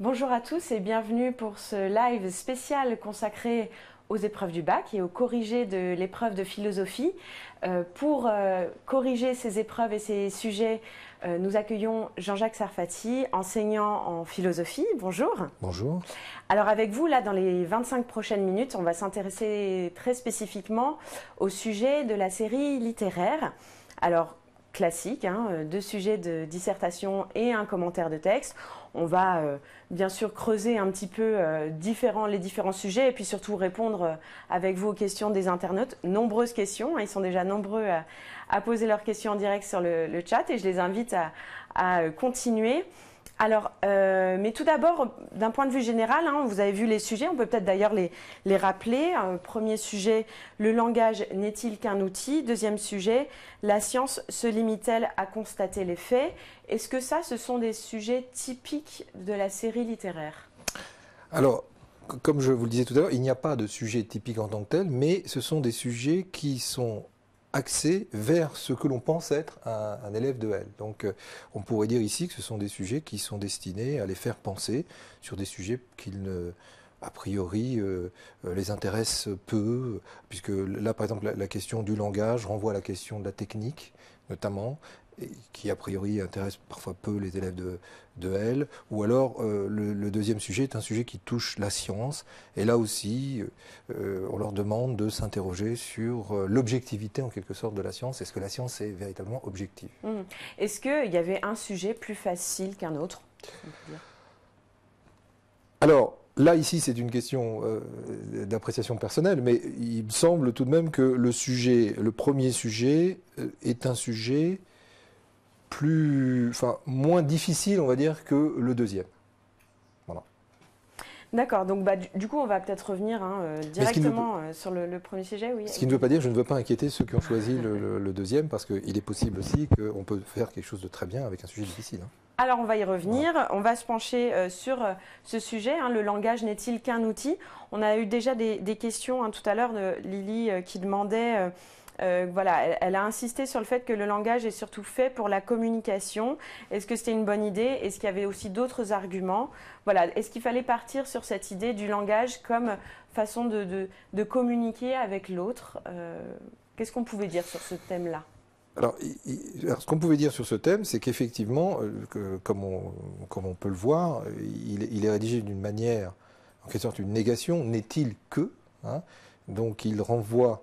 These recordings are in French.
Bonjour à tous et bienvenue pour ce live spécial consacré aux épreuves du bac et au corrigé de l'épreuve de philosophie. Euh, pour euh, corriger ces épreuves et ces sujets, euh, nous accueillons Jean-Jacques Sarfati, enseignant en philosophie. Bonjour. Bonjour. Alors avec vous, là, dans les 25 prochaines minutes, on va s'intéresser très spécifiquement au sujet de la série littéraire. Alors, classique, hein, deux sujets de dissertation et un commentaire de texte on va euh, bien sûr creuser un petit peu euh, les différents sujets et puis surtout répondre euh, avec vous aux questions des internautes. Nombreuses questions, hein, ils sont déjà nombreux à, poser leurs questions en direct sur le, chat et je les invite à continuer. Alors, euh, mais tout d'abord, d'un point de vue général, hein, vous avez vu les sujets, on peut peut-être d'ailleurs les, rappeler. Euh, premier sujet, le langage n'est-il qu'un outil Deuxième sujet, la science se limite-t-elle à constater les faits Est-ce que ça, ce sont des sujets typiques de la série littéraire Alors, comme je vous le disais tout à l'heure, il n'y a pas de sujet typique en tant que tel, mais ce sont des sujets qui sont Accès vers ce que l'on pense être un, élève de L. Donc euh, on pourrait dire ici que ce sont des sujets qui sont destinés à les faire penser sur des sujets qui, ne a priori, euh, euh, les intéressent peu, puisque là, par exemple, la, question du langage renvoie à la question de la technique, notamment, qui a priori intéresse parfois peu les élèves de, de L. Ou alors, euh, le, deuxième sujet est un sujet qui touche la science. Et là aussi, euh, on leur demande de s'interroger sur euh, l'objectivité en quelque sorte de la science. Est-ce que la science est véritablement objective mmh. Est-ce qu'il y avait un sujet plus facile qu'un autre Alors, Là, ici, c'est une question d'appréciation personnelle, mais il me semble tout de même que le sujet, le premier sujet, est un sujet plus, enfin, moins difficile, on va dire, que le deuxième. Voilà. D'accord, donc bah, du coup, on va peut-être revenir hein, euh, directement euh, sur le, premier sujet. Oui. Ce qui ne veut pas dire, je ne veux pas inquiéter ceux qui ont choisi le, deuxième, parce qu'il est possible aussi qu'on peut faire quelque chose de très bien avec un sujet difficile. Hein. Alors, on va y revenir. On va se pencher euh, sur ce sujet. Hein. le langage n'est-il qu'un outil On a eu déjà des, questions tout à l'heure de Lily qui demandait euh, voilà, elle, a insisté sur le fait que le langage est surtout fait pour la communication. Est-ce que c'était une bonne idée Est-ce qu'il y avait aussi d'autres arguments Voilà, est-ce qu'il fallait partir sur cette idée du langage comme façon de, communiquer avec l'autre euh, Qu'est-ce qu'on pouvait dire sur ce thème-là alors, ce qu'on pouvait dire sur ce thème, c'est qu'effectivement, euh, comme, on, peut le voir, il, est rédigé d'une manière, en quelque sorte, une négation. N'est-il que hein? Donc, il renvoie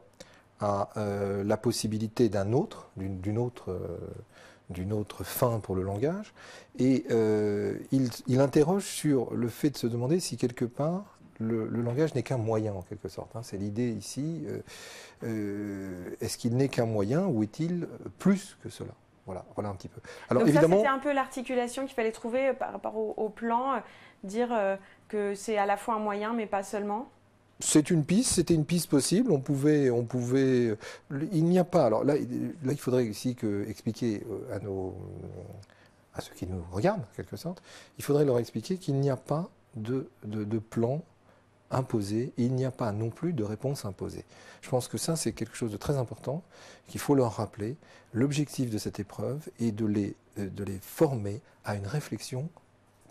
à euh, la possibilité d'un autre, d'une autre, euh, d'une autre, fin pour le langage, et euh, il, interroge sur le fait de se demander si quelque part le, langage n'est qu'un moyen en quelque sorte. Hein. C'est l'idée ici. Est-ce qu'il n'est qu'un moyen ou est-il plus que cela voilà, voilà un petit peu. Alors Donc évidemment, c'était un peu l'articulation qu'il fallait trouver par rapport au plan, dire que c'est à la fois un moyen mais pas seulement. C'est une piste, c'était une piste possible. On pouvait, on pouvait. Euh, il n'y a pas. Alors là, là, il faudrait ici que, expliquer euh, à nos, à ceux qui nous regardent, en quelque sorte, il faudrait leur expliquer qu'il n'y a pas de, de, plan imposé. il n'y a pas non plus de réponse imposée. Je pense que ça, c'est quelque chose de très important qu'il faut leur rappeler. L'objectif de cette épreuve est de les, euh, de les former à une réflexion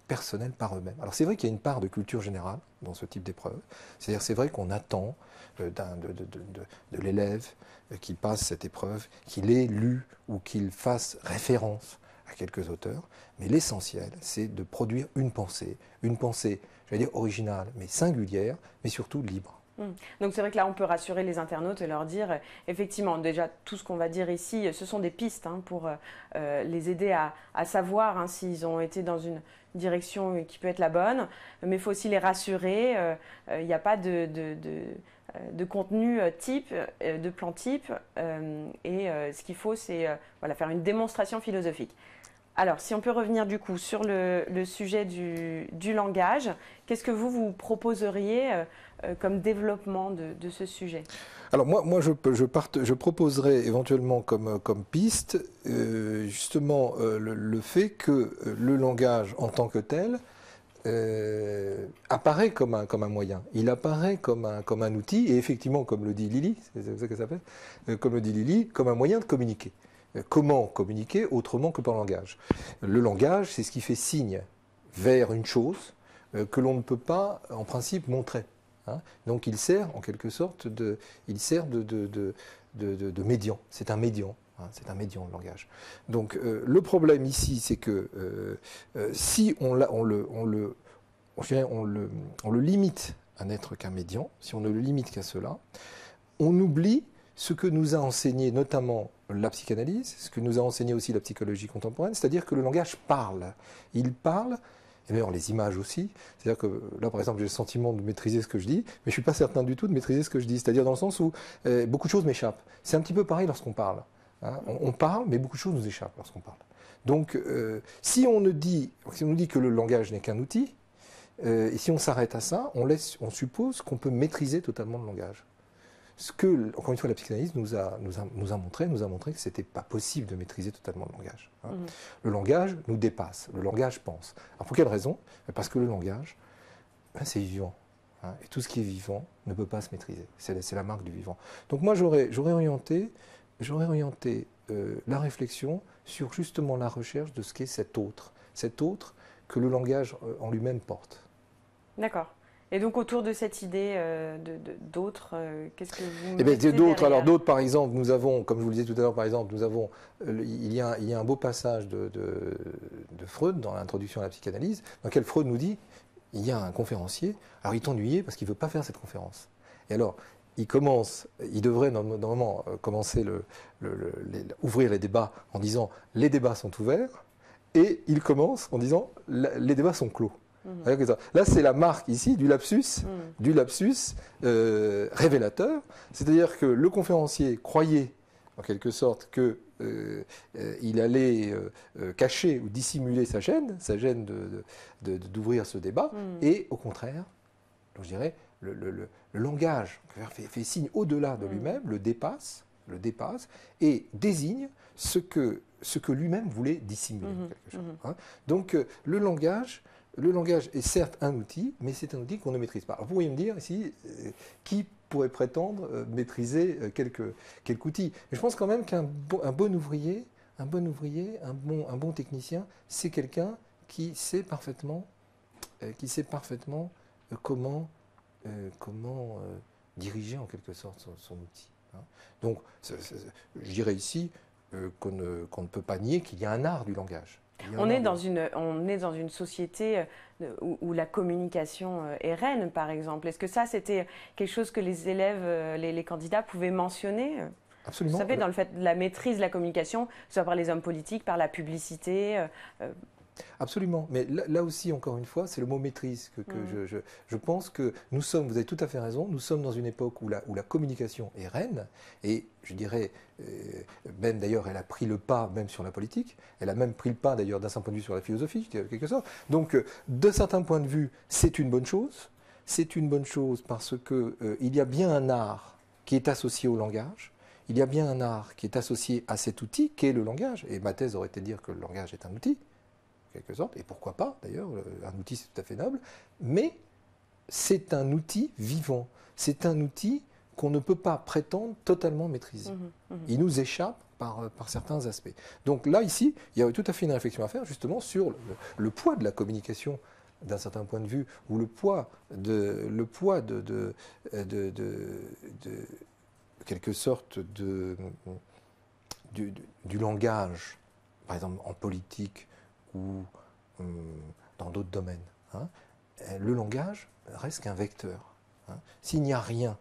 personnel par eux-mêmes. Alors c'est vrai qu'il y a une part de culture générale dans ce type d'épreuve, c'est-à-dire c'est vrai qu'on attend euh, de, l'élève euh, qui passe cette épreuve qu'il ait lu ou qu'il fasse référence à quelques auteurs, mais l'essentiel c'est de produire une pensée, une pensée, je vais dire originale, mais singulière, mais surtout libre. Mm. Donc c'est vrai que là, on peut rassurer les internautes et leur dire, euh, effectivement, déjà, tout ce qu'on va dire ici, euh, ce sont des pistes hein, pour euh, les aider à, savoir hein, s'ils ont été dans une direction qui peut être la bonne, mais il faut aussi les rassurer, il n'y a pas de, contenu type, de plan type, et ce qu'il faut, c'est voilà, faire une démonstration philosophique. Alors, si on peut revenir du coup sur le, sujet du langage, qu'est-ce que vous vous proposeriez euh, comme développement de, ce sujet alors moi, moi je, je, je proposerais éventuellement comme, comme piste euh, justement euh, le, fait que le langage en tant que tel apparaît comme un, comme un moyen, il apparaît comme un, comme un outil, et effectivement, comme le dit Lily, c'est ça qu'elle s'appelle, comme le dit Lily, comme un moyen de communiquer. Comment communiquer autrement que par langage Le langage, c'est ce qui fait signe vers une chose que l'on ne peut pas, en principe, montrer. Hein. Donc il sert en quelque sorte de, il sert de, de, de, de médian. C'est un médian. Hein. c'est un médian le langage. Donc euh, le problème ici, c'est que euh, euh, si on, on, le, on, le, on, le, on le limite à n'être qu'un médian, si on ne le limite qu'à cela, on oublie ce que nous a enseigné notamment la psychanalyse, ce que nous a enseigné aussi la psychologie contemporaine, c'est-à-dire que le langage parle. Il parle et d'ailleurs les images aussi. C'est-à-dire que là, par exemple, j'ai le sentiment de maîtriser ce que je dis, mais je suis pas certain du tout de maîtriser ce que je dis. C'est-à-dire dans le sens où euh, beaucoup de choses m'échappent. C'est un petit peu pareil lorsqu'on parle. Hein. On, parle, mais beaucoup de choses nous échappent lorsqu'on parle. Donc, euh, si on dit, si on nous dit que le langage n'est qu'un outil, euh, et si on s'arrête à ça, on, laisse, on suppose qu'on peut maîtriser totalement le langage. Ce que, encore une fois, la psychanalyse nous a, nous a, montré, nous a montré que ce n'était pas possible de maîtriser totalement le langage. Hein. Mmh. Le langage nous dépasse, le langage pense. Alors pour quelle raison Parce que le langage, ben, c'est vivant. Hein, et tout ce qui est vivant ne peut pas se maîtriser. C'est la, marque du vivant. Donc moi, j'aurais orienté, orienté euh, la réflexion sur justement la recherche de ce qu'est cet autre. Cet autre que le langage euh, en lui-même porte. D'accord. Et donc autour de cette idée euh, d'autres, euh, qu'est-ce que vous eh bien, d'autres. Alors d'autres, par exemple, nous avons, comme je vous le disais tout à l'heure, par exemple, nous avons, euh, il, y a, un beau passage de, Freud dans l'introduction à la psychanalyse, dans lequel Freud nous dit, il y a un conférencier, alors il est ennuyé parce qu'il veut pas faire cette conférence. Et alors, il commence, il devrait normalement commencer le, ouvrir les débats en disant les débats sont ouverts, et il commence en disant les débats sont clos. Mhm. Là, c'est la marque ici du lapsus, mhm. du lapsus euh, révélateur. C'est-à-dire que le conférencier croyait, en quelque sorte, que euh, euh, il allait cacher ou dissimuler sa gêne, sa gêne d'ouvrir ce débat, mhm. et au contraire, je dirais, le, langage fait, signe au-delà de lui-même, le dépasse, le dépasse, et désigne ce que, lui-même voulait dissimuler. Hein. Donc le langage le langage est certes un outil, mais c'est un outil qu'on ne maîtrise pas. vous pourriez me dire ici, euh, qui pourrait prétendre euh, maîtriser quelques euh, quelque, je pense quand même qu'un bon, ouvrier, un bon ouvrier, un bon, un bon technicien, c'est quelqu'un qui sait parfaitement, qui sait parfaitement comment, comment diriger en quelque sorte son, outil. Hein. Donc, je dirais ici qu'on ne peut pas nier qu'il y a un art du langage on est, dans une, on est dans une société euh, où, la communication euh, est reine, par exemple. Est-ce que ça, c'était quelque chose que les élèves, euh, les, candidats pouvaient mentionner Absolument. Vous savez, dans le fait de la maîtrise de la communication, soit par les hommes politiques, par la publicité, Absolument. Mais là, aussi, encore une fois, c'est le mot maîtrise que, mm. je, pense que nous sommes, vous avez tout à fait raison, nous sommes dans une époque où la, communication est reine, et je dirais, euh, même d'ailleurs, elle a pris le pas même sur la politique, elle a même pris le pas d'ailleurs d'un certain point de vue sur la philosophie, quelque sorte. Donc, euh, de certains points de vue, c'est une bonne chose, c'est une bonne chose parce qu'il euh, y a bien un art qui est associé au langage, il y a bien un art qui est associé à cet outil qu'est le langage, et ma thèse aurait été de dire que le langage est un outil, et pourquoi pas d'ailleurs, un outil c'est tout à fait noble, mais c'est un outil vivant, c'est un outil qu'on ne peut pas prétendre totalement maîtriser. Mmh, mmh, mmh. Il nous échappe euh, par, certains aspects. Donc là, ici, il y a tout à fait une réflexion à faire justement sur le, poids de la communication d'un certain point de vue, ou le poids de, le poids de, quelque sorte de, du, langage, par exemple en politique, ou euh, dans d'autres domaines. Hein, euh, le langage reste qu'un vecteur. Hein. S'il n'y a rien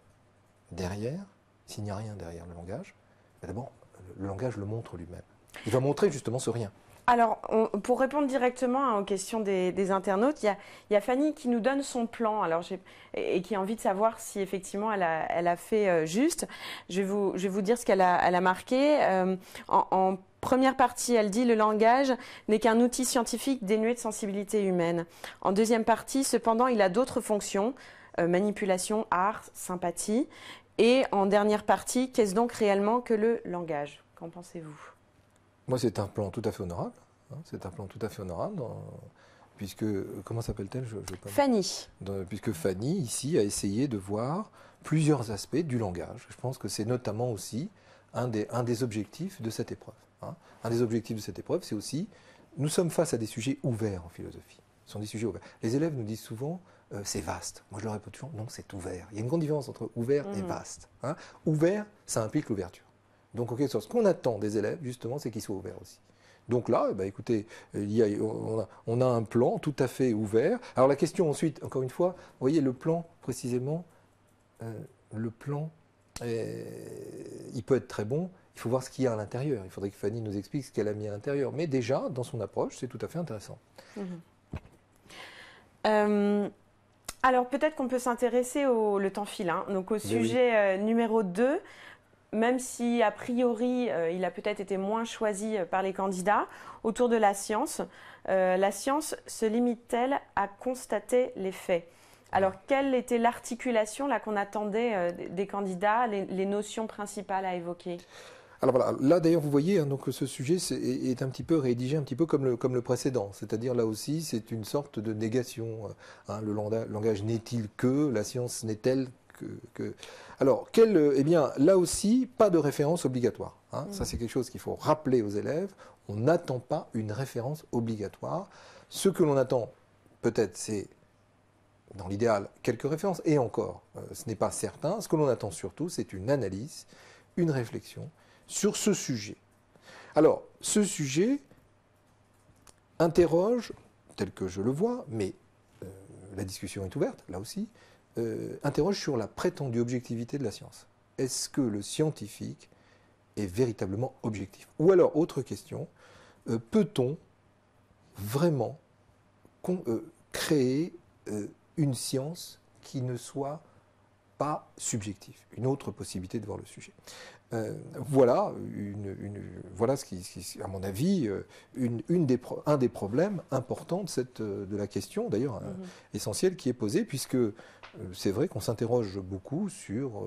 derrière, s'il n'y a rien derrière le langage, bah d'abord, le langage le montre lui-même. Il va montrer justement ce rien. Alors, pour répondre directement aux questions des, des internautes, il y, a Fanny qui nous donne son plan alors et, et qui a envie de savoir si effectivement elle a, fait euh, juste. Je vais, vous, je vais, vous, dire ce qu'elle a, marqué. en, en Première partie, elle dit le langage n'est qu'un outil scientifique dénué de sensibilité humaine. En deuxième partie, cependant, il a d'autres fonctions, euh, manipulation, art, sympathie. Et en dernière partie, qu'est-ce donc réellement que le langage Qu'en pensez-vous Moi, c'est un plan tout à fait honorable. Hein. c'est un plan tout à fait honorable. puisque, euh, comment s'appelle-t-elle Fanny. puisque Fanny, ici, a essayé de voir plusieurs aspects du langage. Je pense que c'est notamment aussi un des objectifs de cette épreuve. Hein. Un des objectifs de cette épreuve, c'est aussi, nous sommes face à des sujets ouverts en philosophie. Ce sont des sujets ouverts. Les élèves nous disent souvent, euh, c'est vaste. Moi, je leur réponds toujours, non, c'est ouvert. Il y a une grande différence entre ouvert et mm. vaste. Hein. Ouvert, ça implique l'ouverture. Donc, en quelque sorte, ce qu'on attend des élèves, justement, c'est qu'ils soient ouverts aussi. Donc là, bah, écoutez, euh, on, a, un plan tout à fait ouvert. Alors la question ensuite, encore une fois, vous voyez, le plan, précisément, euh, le plan, il peut être très bon, il faut voir ce qu'il y a à l'intérieur. Il faudrait que Fanny nous explique ce qu'elle a mis à l'intérieur. Mais déjà, dans son approche, c'est tout à fait intéressant. Mm-hmm. Euh, alors peut-être qu'on peut, s'intéresser au le temps filin, hein. donc au eh ben sujet euh, numéro 2, même si a priori euh, il a peut-être été moins choisi par les candidats, autour de la science, la science se limite-t-elle à constater les faits alors, quelle était l'articulation là qu'on attendait des candidats, les, notions principales à évoquer alors voilà, là d'ailleurs vous voyez, que hein, donc ce sujet est, un petit peu rédigé un petit peu comme le, comme le précédent, c'est-à-dire là aussi c'est une sorte de négation. Euh, hein, le langage n'est-il que, la science n'est-elle que, Alors, quel, euh, eh bien là aussi, pas de référence obligatoire. Hein. Ça mm. c'est quelque chose qu'il faut rappeler aux élèves, on n'attend pas une référence obligatoire. Ce que l'on attend peut-être c'est dans l'idéal, quelques références, et encore, euh, ce n'est pas certain. Ce que l'on attend surtout, c'est une analyse, une réflexion, sur ce sujet. Alors, ce sujet interroge, tel que je le vois, mais euh, la discussion est ouverte, là aussi, euh, interroge sur la prétendue objectivité de la science. Est-ce que le scientifique est véritablement objectif Ou alors, autre question, euh, peut-on vraiment créer une science qui ne soit pas subjective Une autre possibilité de voir le sujet. Euh, voilà, voilà ce qui, à mon avis, euh, une, des un des problèmes importants de, euh, la question, d'ailleurs mhm. essentielle, qui est posée, puisque c'est vrai qu'on s'interroge beaucoup sur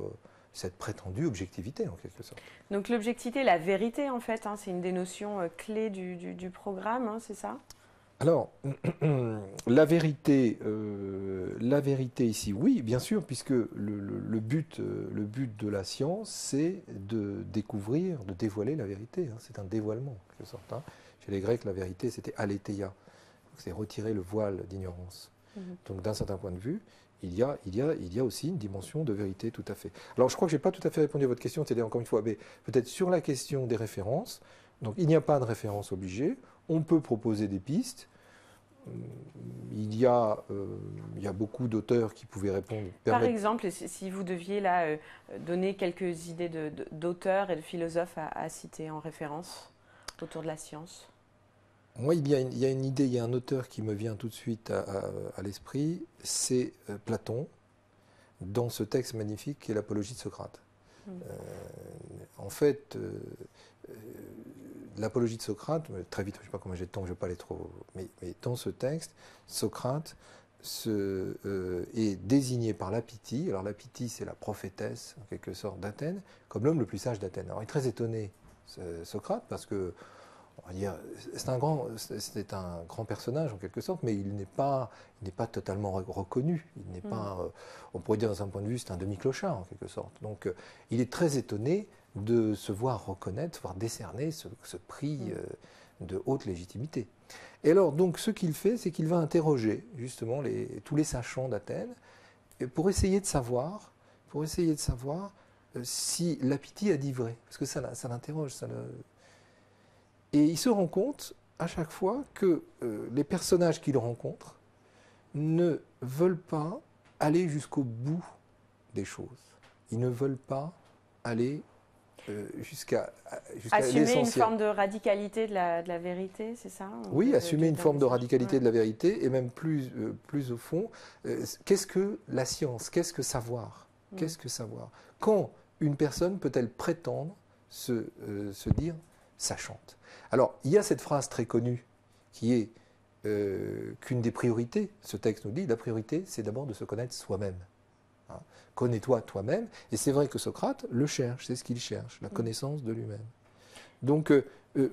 cette prétendue objectivité, en quelque sorte. Donc l'objectivité, la vérité, en fait, hein, c'est une des notions clés du, programme, hein, c'est ça alors, la vérité, euh, la vérité ici, oui, bien sûr, puisque le, but, euh, le but de la science, c'est de découvrir, de dévoiler la vérité. Hein. C'est un dévoilement, en quelque sorte. Hein. Chez les Grecs, la vérité, c'était aletheia. C'est retirer le voile d'ignorance. Mhm. Donc, d'un certain point de vue, il y, a, il, y a, il y a aussi une dimension de vérité tout à fait. Alors, je crois que je n'ai pas tout à fait répondu à votre question, c'est-à-dire, encore une fois, mais peut-être sur la question des références. Donc, il n'y a pas de référence obligée on peut proposer des pistes. Euh, euh, il y, a, beaucoup d'auteurs qui pouvaient répondre. Par exemple, si vous deviez là euh, donner quelques idées d'auteurs et de philosophes à, citer en référence autour de la science Moi, il y, a une, il y, une, idée, il y a un auteur qui me vient tout de suite à, l'esprit, c'est Platon, dans ce texte magnifique qui est l'Apologie de Socrate. Hmm. en fait, l'apologie de Socrate, très vite, je ne sais pas combien j'ai de temps, je ne vais pas aller trop. Mais, mais, dans ce texte, Socrate euh, est désigné par la Alors la c'est la prophétesse, en quelque sorte, d'Athènes, comme l'homme le plus sage d'Athènes. Alors il est très étonné, Socrate, parce que c'est un grand, personnage en quelque sorte, mais il n'est pas, totalement reconnu. Mm. Euh, on pourrait dire dans un point de vue, c'est un demi-clochard en quelque sorte. Donc, euh, il est très étonné de se voir reconnaître, voir décerner ce, prix mm. euh, de haute légitimité. Et alors, donc, ce qu'il fait, c'est qu'il va interroger justement tous les sachants d'Athènes pour essayer de savoir, pour essayer de savoir euh, si l'appétit a dit vrai, parce que ça, l'interroge. le... Et il se rend compte à chaque fois que euh, les personnages qu'il rencontre ne veulent pas aller jusqu'au bout des choses. Ils ne veulent pas aller euh, euh, jusqu'à Assumer une forme de radicalité de la, vérité, c'est ça Oui, assumer une forme de radicalité de la vérité, et même plus, euh, plus au fond, qu'est-ce que la science Qu'est-ce que savoir mm. Qu'est-ce que savoir Quand une personne peut-elle prétendre se, se dire sachante Alors, il y a cette phrase très connue qui est qu'une des priorités, ce texte nous dit, la priorité, c'est d'abord de se connaître soi-même. Hein. Connais-toi toi-même. Et c'est vrai que Socrate le cherche, c'est ce qu'il cherche, la mm. connaissance de lui-même. Donc, euh, euh,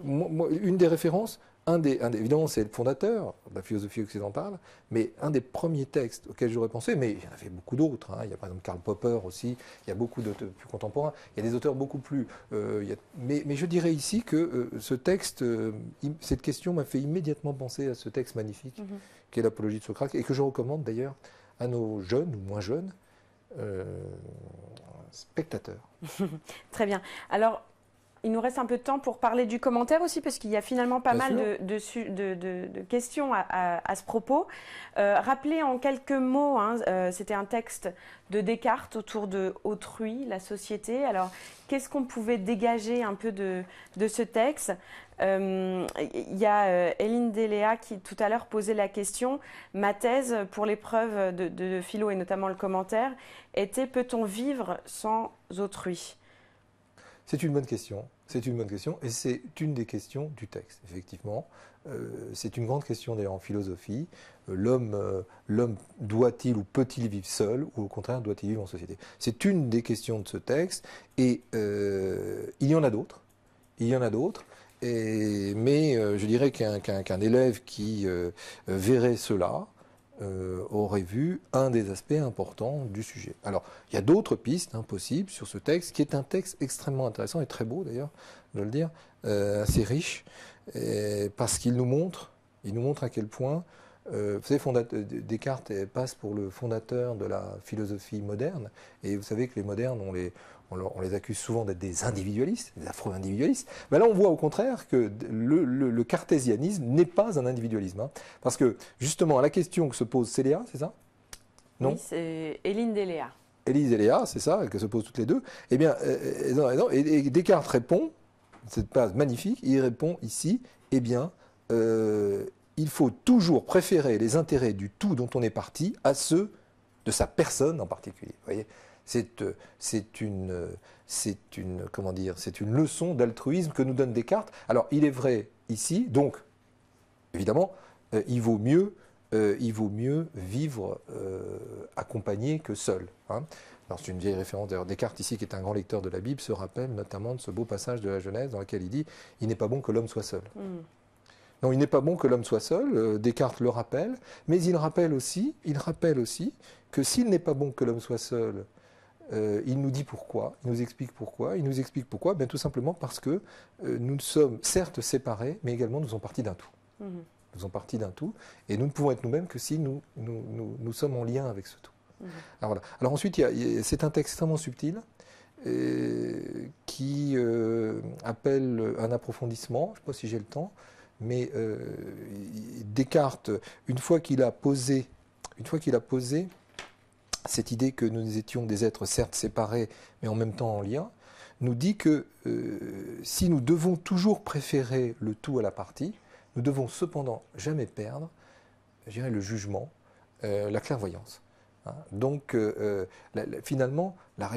une des références, un des, évidemment, c'est le fondateur de la philosophie occidentale, mais un des premiers textes auxquels j'aurais pensé, mais il y en avait beaucoup d'autres. Hein. Il y a par exemple Karl Popper aussi, il y a beaucoup d'auteurs plus contemporains, il y a des auteurs beaucoup plus. Euh, mais, je dirais ici que ce texte, cette question m'a fait immédiatement penser à ce texte magnifique mm-hmm. qui est l'Apologie de Socrate, et que je recommande d'ailleurs à nos jeunes ou moins jeunes euh, spectateur. Très bien. Alors, il nous reste un peu de temps pour parler du commentaire aussi, parce qu'il y a finalement pas mal de, questions à, ce propos. Euh, rappelez en quelques mots, hein, euh, c'était un texte de Descartes autour de autrui, la société. Alors, qu'est-ce qu'on pouvait dégager un peu de, ce texte euh, Il y a Hélène Deléa qui tout à l'heure posait la question. Ma thèse pour l'épreuve de philo et notamment le commentaire était peut-on vivre sans autrui C'est une bonne question. C'est une bonne question et c'est une des questions du texte, effectivement. Euh, c'est une grande question d'ailleurs en philosophie. Euh, l'homme, euh, l'homme doit-il ou peut-il vivre seul ou au contraire doit-il vivre en société C'est une des questions de ce texte et il y en a d'autres. Il y en a d'autres. mais je dirais qu'un, qu'un élève qui verrait cela, euh, aurait vu un des aspects importants du sujet. Alors, il y a d'autres pistes hein, possibles sur ce texte, qui est un texte extrêmement intéressant et très beau d'ailleurs, je dois le dire, euh, assez riche, parce qu'il nous montre, il nous montre à quel point, euh, vous savez, Descartes passe pour le fondateur de la philosophie moderne, et vous savez que les modernes ont les, on, les accuse souvent d'être des individualistes, des afro-individualistes. Mais là, on voit au contraire que le, cartésianisme n'est pas un individualisme. Hein. parce que, justement, la question que se pose Céléa, c'est ça Non Oui, c'est Éline Deléa. Élise d'Eléa, c'est ça, qu'elles se posent toutes les deux. Eh bien, euh, euh, et, Descartes répond, cette phrase magnifique, il répond ici, eh bien, euh, il faut toujours préférer les intérêts du tout dont on est parti à ceux de sa personne en particulier. voyez euh, euh, c'est une, comment dire, c'est une leçon d'altruisme que nous donne Descartes. Alors, il est vrai ici, donc, évidemment, euh, il vaut mieux, il vaut mieux vivre accompagné que seul. Hein. C'est une vieille référence. D'ailleurs, Descartes, ici, qui est un grand lecteur de la Bible, se rappelle notamment de ce beau passage de la Genèse dans lequel il dit Il n'est pas bon que l'homme soit seul. Mm. Non, il n'est pas bon que l'homme soit seul, Descartes le rappelle, mais il rappelle aussi, il rappelle aussi que s'il n'est pas bon que l'homme soit seul euh, il nous dit pourquoi, il nous explique pourquoi, il nous explique pourquoi, tout simplement parce que euh, nous sommes certes séparés, mais également nous sommes partis d'un tout. Mhm. Nous sommes partis d'un tout, et nous ne pouvons être nous-mêmes que si nous, nous, sommes en lien avec ce tout. Mhm. Alors, ensuite, c'est un texte extrêmement subtil euh, qui appelle un approfondissement, je ne sais pas si j'ai le temps, mais Descartes, une fois qu'il a posé, une fois qu'il a posé cette idée que nous étions des êtres certes séparés, mais en même temps en lien, nous dit que euh, si nous devons toujours préférer le tout à la partie, nous devons cependant jamais perdre, je dirais, le jugement, euh, la clairvoyance. Donc, finalement, la,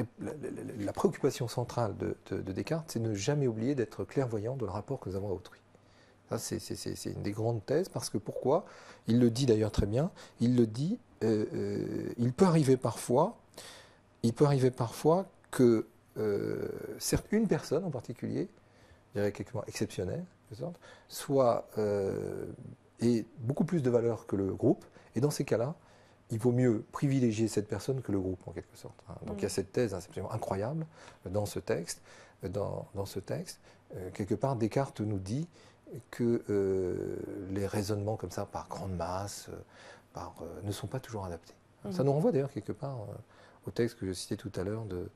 préoccupation centrale de, Descartes, c'est ne jamais oublier d'être clairvoyant dans le rapport que nous avons à autrui. Ça, c'est une des grandes thèses, parce que pourquoi Il le dit d'ailleurs très bien, il le dit euh, euh, il peut arriver parfois, il peut arriver parfois que euh, certes une personne en particulier, je dirais quelque chose exceptionnel, soit ait beaucoup plus de valeur que le groupe, et dans ces cas-là, il vaut mieux privilégier cette personne que le groupe, en quelque sorte. Hein. Donc il y a mm. cette thèse hein, incroyable dans ce texte. Dans, ce texte, quelque part, Descartes nous dit que les raisonnements comme ça, par grande masse, euh, ne sont pas toujours adaptés. Mmh. Ça nous renvoie d'ailleurs quelque part euh, au texte que je citais tout à l'heure de,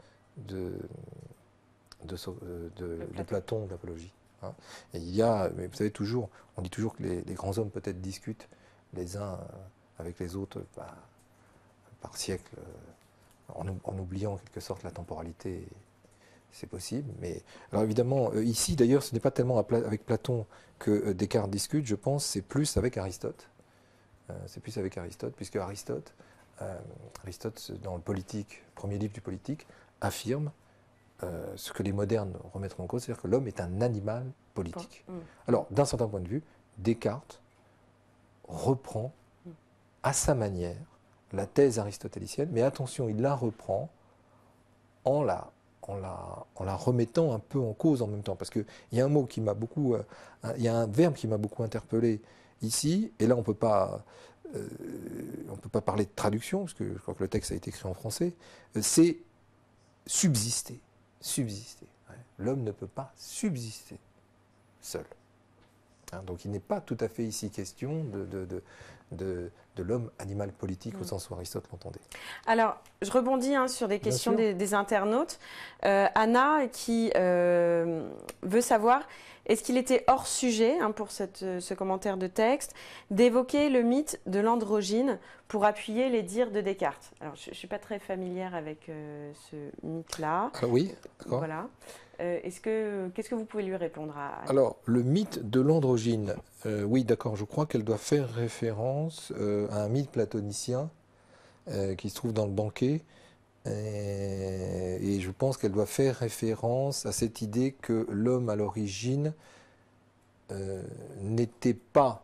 euh, Platon, de l'apologie. Hein. Et il y a, mais vous savez toujours, on dit toujours que les, grands hommes peut-être discutent les uns avec les autres par siècle, en, en, oubliant en quelque sorte la temporalité. C'est possible, mais alors évidemment ici d'ailleurs, ce n'est pas tellement avec Platon que Descartes discute, je pense, c'est plus avec Aristote euh, c'est plus avec Aristote, puisque Aristote, euh, Aristote, dans le politique, premier livre du politique, affirme euh, ce que les modernes remettront en cause, c'est-à-dire que l'homme est un animal politique. Hmm. Alors, d'un certain point de vue, Descartes reprend hmm. à sa manière la thèse aristotélicienne, mais attention, il la reprend en la, en la, remettant un peu en cause en même temps, parce qu'il y a un mot qui m'a beaucoup, il y a un verbe qui m'a beaucoup interpellé ici. Et là, on ne peut pas euh, on peut pas parler de traduction, parce que je crois que le texte a été écrit en français, c'est subsister. Subsister. L'homme ne peut pas subsister seul. Hein. Donc il n'est pas tout à fait ici question de, de, de, de, l'homme animal politique au mm. sens où Aristote l'entendait. Alors je rebondis hein, sur des questions des, internautes. Euh, Anna qui euh, veut savoir est-ce qu'il était hors sujet hein, pour cette, euh, ce commentaire de texte d'évoquer le mythe de l'androgyne pour appuyer les dires de Descartes Alors je ne suis pas très familière avec ce mythe-là. Ah oui, d'accord. Voilà. Euh, ce que qu'est-ce que vous pouvez lui répondre à Alors le mythe de l'androgyne. Euh, oui, d'accord. Je crois qu'elle doit faire référence euh, à un mythe platonicien qui se trouve dans le banquet. Et, et je pense qu'elle doit faire référence à cette idée que l'homme à l'origine n'était pas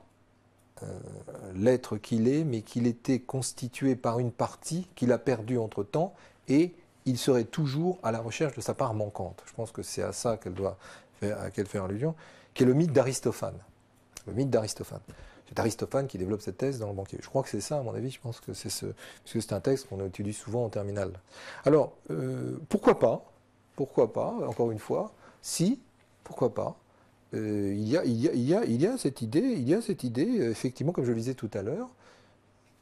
l'être qu'il est, mais qu'il était constitué par une partie qu'il a perdue entre-temps et il serait toujours à la recherche de sa part manquante. Je pense que c'est à ça qu'elle doit faire, à qu'elle fait allusion, qui est le mythe d'Aristophane. Le mythe d'Aristophane. C'est Aristophane qui développe cette thèse dans le banquier. Je crois que c'est ça, à mon avis. Je pense que c'est ce, parce c'est un texte qu'on utilise souvent en terminale. Alors, euh, pourquoi pas Pourquoi pas Encore une fois, si, pourquoi pas il, euh, il, y il, y a, il y a cette idée, il y a cette idée, euh, effectivement, comme je le disais tout à l'heure,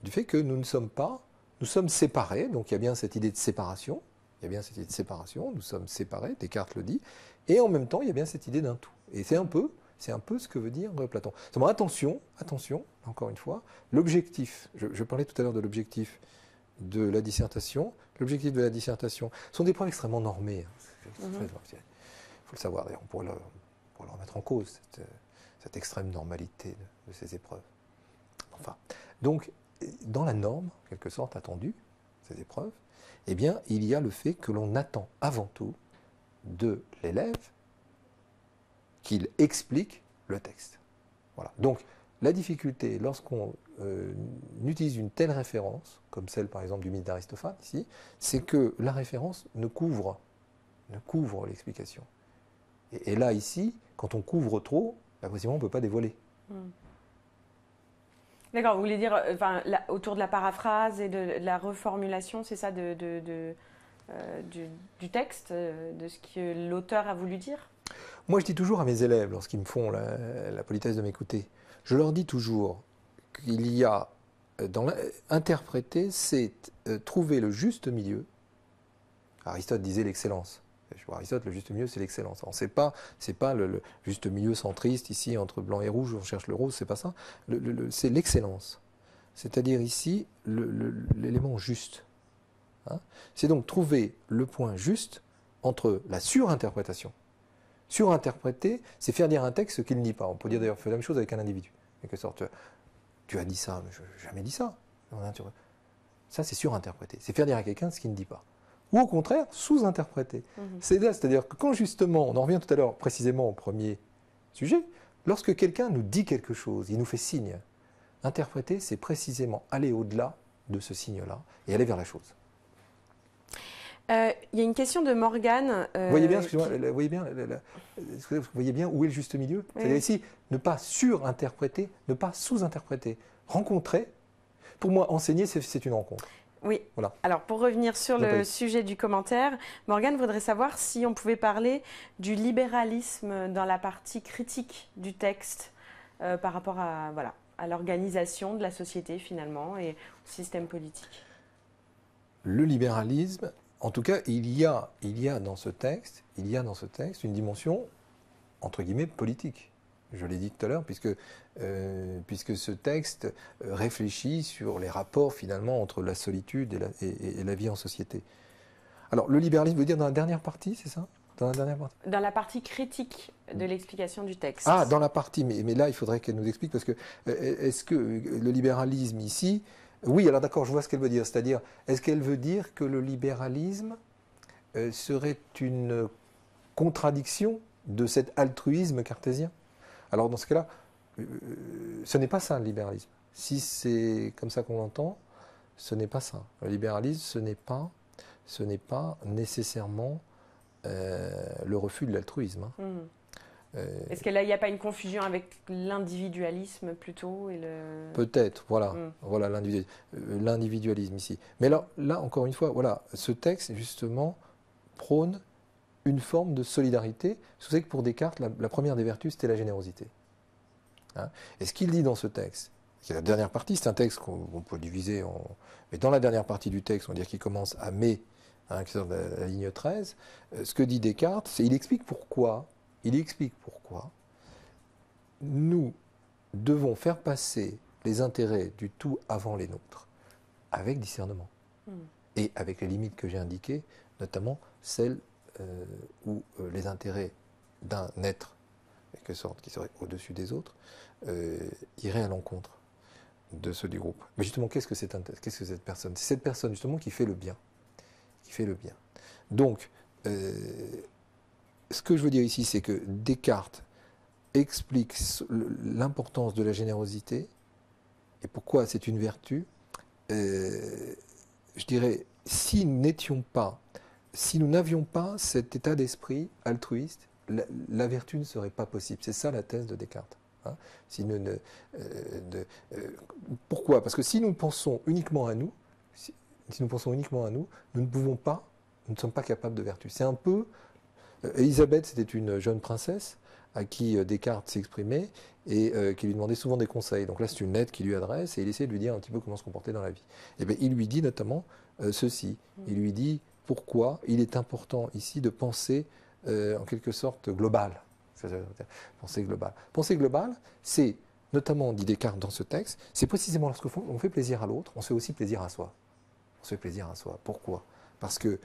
du fait que nous ne sommes pas, nous sommes séparés. Donc, il y a bien cette idée de séparation. Il y a bien cette idée de séparation, nous sommes séparés, Descartes le dit, et en même temps, il y a bien cette idée d'un tout. Et c'est un peu, c'est un peu ce que veut dire euh, Platon. attention, attention, encore une fois, l'objectif, je, parlais tout à l'heure de l'objectif de la dissertation, l'objectif de la dissertation sont des preuves extrêmement normés. Hein. Mhm. Il faut le savoir, d'ailleurs, on pourrait le, remettre en cause, cette, euh, extrême normalité de, ces épreuves. Enfin, donc, dans la norme, en quelque sorte, attendue, ces épreuves, eh bien, il y a le fait que l'on attend avant tout de l'élève qu'il explique le texte. Voilà. Donc, la difficulté, lorsqu'on euh, utilise une telle référence, comme celle par exemple du mythe d'Aristophane ici, c'est que la référence ne couvre, ne couvre l'explication. Et, là, ici, quand on couvre trop, on ne peut pas dévoiler. Hmm. D'accord, vous voulez dire euh, enfin, autour de la paraphrase et de, la reformulation, c'est ça, de, euh, du, texte, euh, de ce que l'auteur a voulu dire Moi, je dis toujours à mes élèves, lorsqu'ils me font la, politesse de m'écouter, je leur dis toujours qu'il y a, dans interpréter, c'est trouver le juste milieu. Aristote disait l'excellence je vois Aristote, le juste milieu, c'est l'excellence. Ce n'est pas, pas le, juste milieu centriste ici entre blanc et rouge, on cherche le rose, c'est pas ça. c'est l'excellence. C'est-à-dire ici l'élément juste. Hein. c'est donc trouver le point juste entre la surinterprétation. Surinterpréter, c'est faire dire un texte ce qu'il ne dit pas. On peut dire d'ailleurs faire la même chose avec un individu. En quelque sorte, tu as dit ça, mais je n'ai jamais dit ça. Ça, c'est surinterpréter. C'est faire dire à quelqu'un ce qu'il ne dit pas ou au contraire sous interpréter mhm. C'est c'est-à-dire que quand justement, on en revient tout à l'heure précisément au premier sujet, lorsque quelqu'un nous dit quelque chose, il nous fait signe, interpréter, c'est précisément aller au-delà de ce signe-là et aller vers la chose. Euh, il y a une question de Morgane. Euh, vous voyez bien, voyez bien, voyez bien où est le juste milieu C'est-à-dire ici, ne pas sur-interpréter, ne pas sous-interpréter. Rencontrer, pour moi, enseigner, c'est une rencontre. Oui. Voilà. Alors, pour revenir sur le sujet du commentaire, Morgane voudrait savoir si on pouvait parler du libéralisme dans la partie critique du texte euh, par rapport à, l'organisation de la société, finalement, et au système politique. Le libéralisme, en tout cas, il y a, il y a dans ce texte, il y a dans ce texte une dimension, entre guillemets, politique je l'ai dit tout à l'heure, puisque, euh, puisque ce texte euh, réfléchit sur les rapports finalement entre la solitude et la, vie en société. Alors, le libéralisme, veut dire dans la dernière partie, c'est ça dans la dernière partie Dans la partie critique de hmm. l'explication du texte. Ah, dans la partie, mais, mais là, il faudrait qu'elle nous explique, parce que euh, est-ce que le libéralisme ici. Oui, alors d'accord, je vois ce qu'elle veut dire. C'est-à-dire, est-ce qu'elle veut dire que le libéralisme serait une contradiction de cet altruisme cartésien alors dans ce cas-là, euh, euh, ce n'est pas ça le libéralisme. Si c'est comme ça qu'on l'entend, ce n'est pas ça. Le libéralisme, ce n'est pas, ce n'est pas nécessairement euh, le refus de l'altruisme. Hein. Mhm. Est-ce qu'il n'y a pas une confusion avec l'individualisme plutôt Peut-être, voilà, mhm. voilà l'individualisme ici. Mais là, encore une fois, voilà, ce texte, justement, prône une forme de solidarité. Vous savez que pour Descartes, la, première des vertus, c'était la générosité. Hein. Et ce qu'il dit dans ce texte, c'est la dernière partie, c'est un texte qu'on peut diviser en... Mais dans la dernière partie du texte, on va dire qu'il commence à mai, hein, qui sort de la, ligne 13, euh, ce que dit Descartes, c'est il explique pourquoi, il explique pourquoi nous devons faire passer les intérêts du tout avant les nôtres, avec discernement. Hmm. Et avec les limites que j'ai indiquées, notamment celles euh, où euh, les intérêts d'un être, en quelque sorte, qui serait au-dessus des autres, euh, iraient à l'encontre de ceux du groupe. Mais justement, qu'est-ce que, c'est cette personne C'est cette personne justement qui fait le bien. Qui fait le bien. Donc, ce que je veux dire ici, c'est que Descartes explique l'importance de la générosité et pourquoi c'est une vertu. je dirais, si n'étions pas si nous n'avions pas cet état d'esprit altruiste, la, vertu ne serait pas possible. C'est ça la thèse de Descartes. Hein. Si ne, euh, euh, pourquoi Parce que si nous pensons uniquement à nous, si, nous pensons uniquement à nous, nous ne pouvons pas, nous ne sommes pas capables de vertu. C'est un peu. Euh, Elisabeth, c'était une jeune princesse à qui Descartes s'exprimait et qui lui demandait souvent des conseils. Donc là, c'est une lettre qu'il lui adresse et il essaie de lui dire un petit peu comment se comporter dans la vie. Et eh bien, il lui dit notamment ceci. Il lui dit pourquoi il est important ici de penser euh, en quelque sorte global. Penser global. Penser global, c'est notamment, dit Descartes dans ce texte, c'est précisément lorsque lorsqu'on fait plaisir à l'autre, on se fait aussi plaisir à soi. On se fait plaisir à soi. Pourquoi Parce que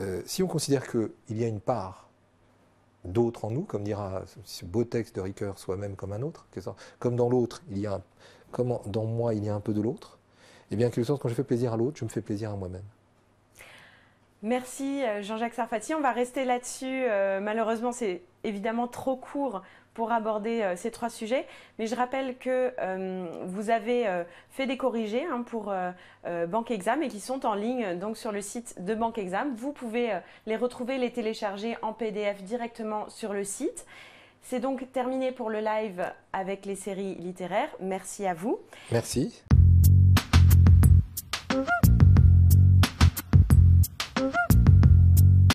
euh, si on considère qu'il y a une part d'autre en nous, comme dira ce beau texte de Ricoeur, soi-même comme un autre, comme dans l'autre, il y a un, comme dans moi, il y a un peu de l'autre, et eh bien, en quelque sorte, quand je fais plaisir à l'autre, je me fais plaisir à moi-même. Merci euh, Jean-Jacques Sarfati. On va rester là-dessus. Euh, malheureusement, c'est évidemment trop court pour aborder euh, ces trois sujets. Mais je rappelle que vous avez fait des corrigés hein, pour Banque Exam et qui sont en ligne donc sur le site de Banque Exam. Vous pouvez les retrouver, les télécharger en PDF directement sur le site. C'est donc terminé pour le live avec les séries littéraires. Merci à vous. Merci.